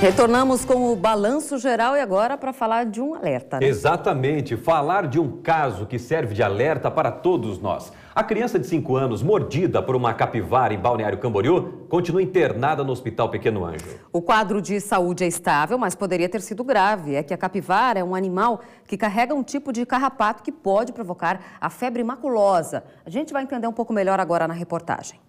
Retornamos com o balanço geral e agora para falar de um alerta. Né? Exatamente, falar de um caso que serve de alerta para todos nós. A criança de 5 anos, mordida por uma capivara em Balneário Camboriú, continua internada no Hospital Pequeno Anjo. O quadro de saúde é estável, mas poderia ter sido grave. É que a capivara é um animal que carrega um tipo de carrapato que pode provocar a febre maculosa. A gente vai entender um pouco melhor agora na reportagem.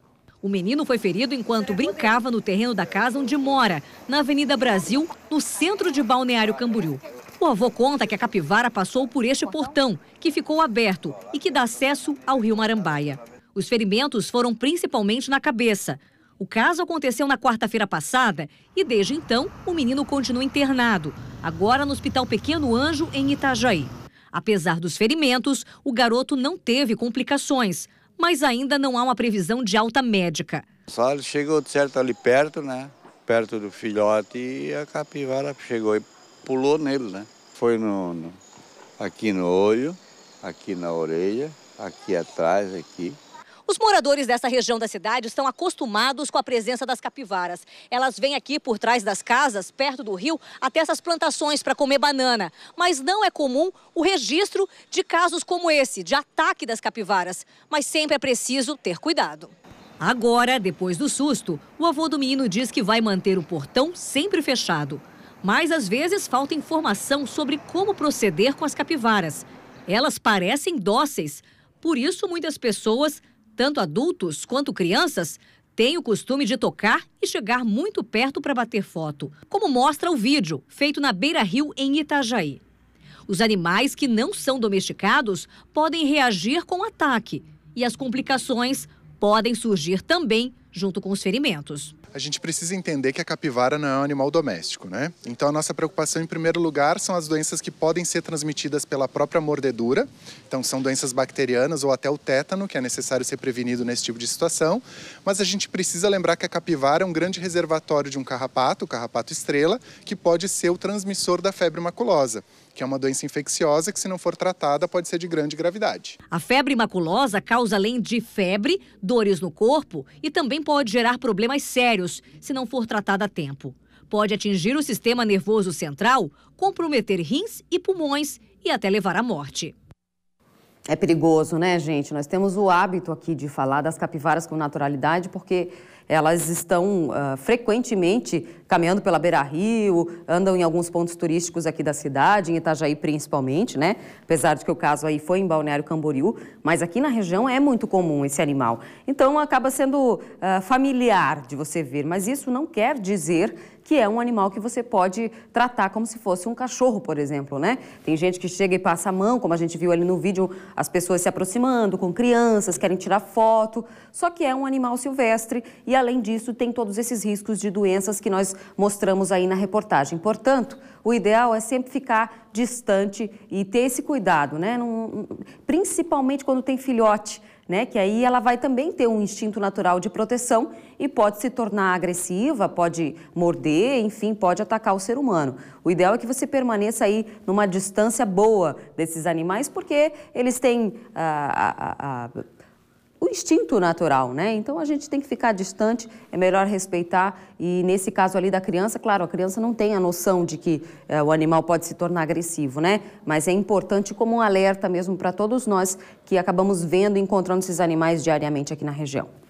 O menino foi ferido enquanto brincava no terreno da casa onde mora, na Avenida Brasil, no centro de Balneário Camboriú. O avô conta que a capivara passou por este portão, que ficou aberto e que dá acesso ao rio Marambaia. Os ferimentos foram principalmente na cabeça. O caso aconteceu na quarta-feira passada e, desde então, o menino continua internado, agora no Hospital Pequeno Anjo, em Itajaí. Apesar dos ferimentos, o garoto não teve complicações mas ainda não há uma previsão de alta médica. Só ele chegou de certo ali perto, né? Perto do filhote e a capivara chegou e pulou nele, né? Foi no, no aqui no olho, aqui na orelha, aqui atrás, aqui. Os moradores dessa região da cidade estão acostumados com a presença das capivaras. Elas vêm aqui por trás das casas, perto do rio, até essas plantações para comer banana. Mas não é comum o registro de casos como esse, de ataque das capivaras. Mas sempre é preciso ter cuidado. Agora, depois do susto, o avô do menino diz que vai manter o portão sempre fechado. Mas às vezes falta informação sobre como proceder com as capivaras. Elas parecem dóceis, por isso muitas pessoas tanto adultos quanto crianças, têm o costume de tocar e chegar muito perto para bater foto, como mostra o vídeo feito na Beira Rio, em Itajaí. Os animais que não são domesticados podem reagir com ataque e as complicações podem surgir também junto com os ferimentos. A gente precisa entender que a capivara não é um animal doméstico, né? Então a nossa preocupação em primeiro lugar são as doenças que podem ser transmitidas pela própria mordedura. Então são doenças bacterianas ou até o tétano, que é necessário ser prevenido nesse tipo de situação. Mas a gente precisa lembrar que a capivara é um grande reservatório de um carrapato, o carrapato estrela, que pode ser o transmissor da febre maculosa que é uma doença infecciosa que, se não for tratada, pode ser de grande gravidade. A febre maculosa causa, além de febre, dores no corpo e também pode gerar problemas sérios se não for tratada a tempo. Pode atingir o sistema nervoso central, comprometer rins e pulmões e até levar à morte. É perigoso, né, gente? Nós temos o hábito aqui de falar das capivaras com naturalidade, porque elas estão uh, frequentemente caminhando pela beira-rio, andam em alguns pontos turísticos aqui da cidade, em Itajaí principalmente, né? Apesar de que o caso aí foi em Balneário Camboriú, mas aqui na região é muito comum esse animal. Então acaba sendo uh, familiar de você ver, mas isso não quer dizer que é um animal que você pode tratar como se fosse um cachorro, por exemplo, né? Tem gente que chega e passa a mão, como a gente viu ali no vídeo, as pessoas se aproximando com crianças, querem tirar foto, só que é um animal silvestre e além disso, tem todos esses riscos de doenças que nós mostramos aí na reportagem. Portanto, o ideal é sempre ficar distante e ter esse cuidado, né? principalmente quando tem filhote. Né, que aí ela vai também ter um instinto natural de proteção e pode se tornar agressiva, pode morder, enfim, pode atacar o ser humano. O ideal é que você permaneça aí numa distância boa desses animais, porque eles têm a, ah, ah, ah, o instinto natural, né? Então a gente tem que ficar distante, é melhor respeitar. E nesse caso ali da criança, claro, a criança não tem a noção de que é, o animal pode se tornar agressivo, né? Mas é importante como um alerta mesmo para todos nós que acabamos vendo e encontrando esses animais diariamente aqui na região.